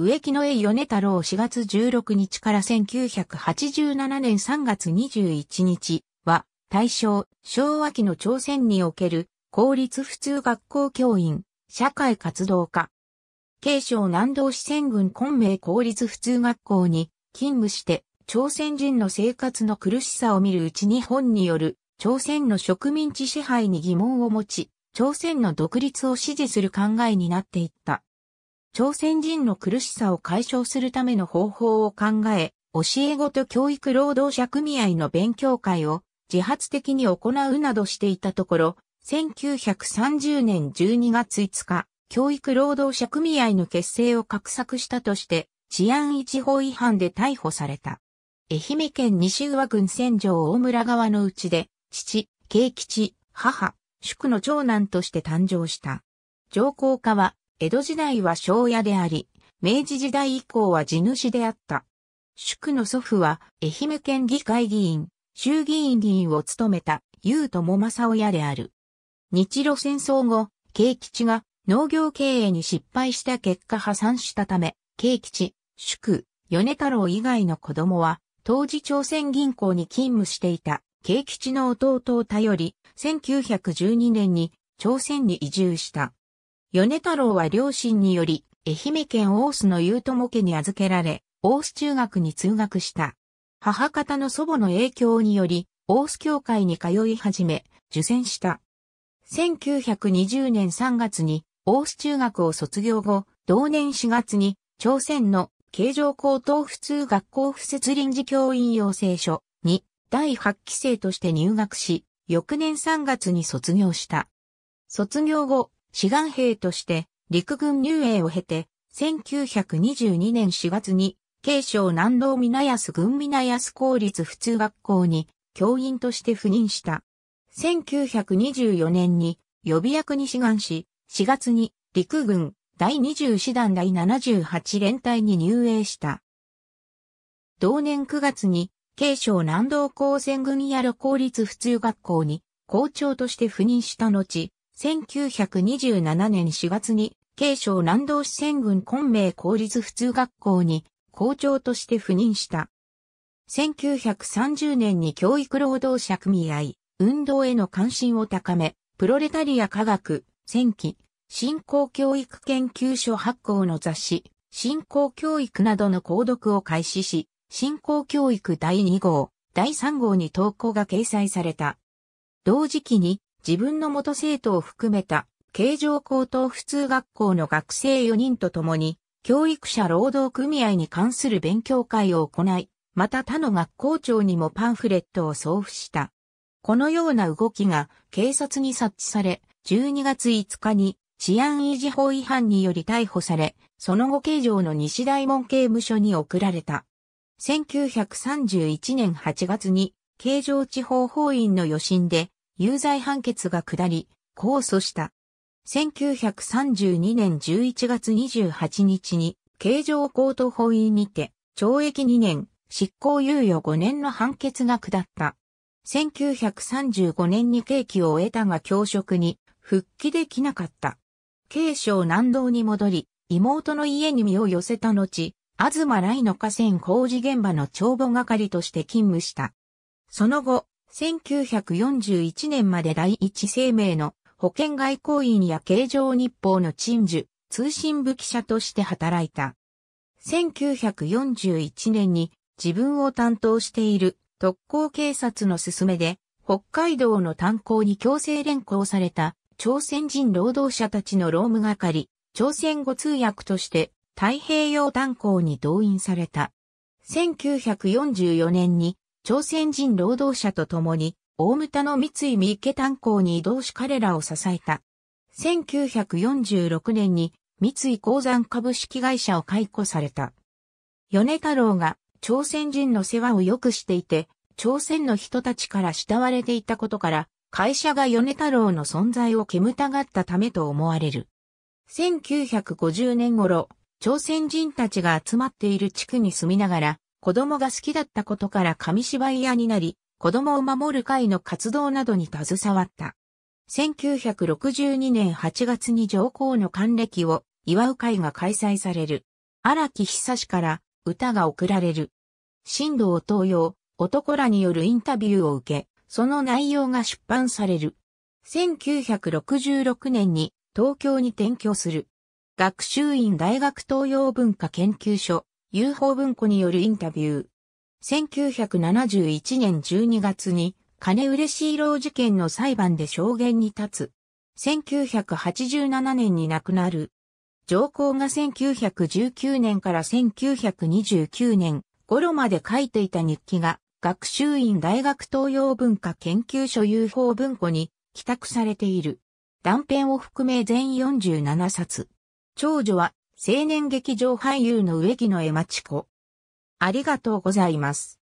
植木の絵米太郎4月16日から1987年3月21日は、大正、昭和期の朝鮮における公立普通学校教員、社会活動家。慶尚南道四川軍昆明公立普通学校に勤務して、朝鮮人の生活の苦しさを見るうち日本による朝鮮の植民地支配に疑問を持ち、朝鮮の独立を支持する考えになっていった。朝鮮人の苦しさを解消するための方法を考え、教え子と教育労働者組合の勉強会を自発的に行うなどしていたところ、1930年12月5日、教育労働者組合の結成を画策したとして、治安一法違反で逮捕された。愛媛県西和郡仙城大村川のうちで、父、慶吉、母、宿の長男として誕生した。上皇家は、江戸時代は庄屋であり、明治時代以降は地主であった。宿の祖父は、愛媛県議会議員、衆議院議員を務めた、優友正親である。日露戦争後、慶吉が農業経営に失敗した結果破産したため、慶吉、宿、米太郎以外の子供は、当時朝鮮銀行に勤務していた、慶吉の弟を頼り、1912年に朝鮮に移住した。米太郎は両親により、愛媛県大須のと友家に預けられ、大須中学に通学した。母方の祖母の影響により、大須教会に通い始め、受選した。1920年3月に、大須中学を卒業後、同年4月に、朝鮮の形状高等普通学校不設臨時教員養成所に第8期生として入学し、翌年3月に卒業した。卒業後、志願兵として陸軍入営を経て、1922年4月に、慶省南道南安軍南安公立普通学校に教員として赴任した。1924年に予備役に志願し、4月に陸軍第20師団第78連隊に入営した。同年9月に、慶省南道高専軍やる公立普通学校に校長として赴任した後、1927年4月に、慶省南道四川郡昆明公立普通学校に校長として赴任した。1930年に教育労働者組合、運動への関心を高め、プロレタリア科学、戦記、新興教育研究所発行の雑誌、新興教育などの購読を開始し、新興教育第2号、第3号に投稿が掲載された。同時期に自分の元生徒を含めた、形状高等普通学校の学生4人と共に、教育者労働組合に関する勉強会を行い、また他の学校長にもパンフレットを送付した。このような動きが警察に察知され、12月5日に治安維持法違反により逮捕され、その後形状の西大門刑務所に送られた。1931年8月に、形状地方法院の余震で有罪判決が下り、控訴した。1932年11月28日に、刑場高等法院にて、懲役2年、執行猶予5年の判決が下った。1935年に刑期を終えたが教職に復帰できなかった。刑省南道に戻り、妹の家に身を寄せた後、東来の河川工事現場の帳簿係として勤務した。その後、1941年まで第一生命の保険外交員や形状日報の陳述、通信部記者として働いた。1941年に自分を担当している特攻警察の勧めで、北海道の炭鉱に強制連行された朝鮮人労働者たちの労務係、朝鮮語通訳として太平洋炭鉱に動員された。1944年に朝鮮人労働者と共に、大牟田の三井三池炭鉱に移動し彼らを支えた。1946年に三井鉱山株式会社を解雇された。米太郎が朝鮮人の世話を良くしていて、朝鮮の人たちから慕われていたことから、会社が米太郎の存在を煙たがったためと思われる。1950年頃、朝鮮人たちが集まっている地区に住みながら、子供が好きだったことから紙芝居屋になり、子供を守る会の活動などに携わった。1962年8月に上皇の還暦を祝う会が開催される。荒木久志から歌が贈られる。神道東洋、男らによるインタビューを受け、その内容が出版される。1966年に東京に転居する。学習院大学東洋文化研究所 UFO 文庫によるインタビュー。1971年12月に金嬉しい老事件の裁判で証言に立つ。1987年に亡くなる。上皇が1919年から1929年頃まで書いていた日記が学習院大学東洋文化研究所 UFO 文庫に帰宅されている。断片を含め全47冊。長女は青年劇場俳優の植木の絵町子。ありがとうございます。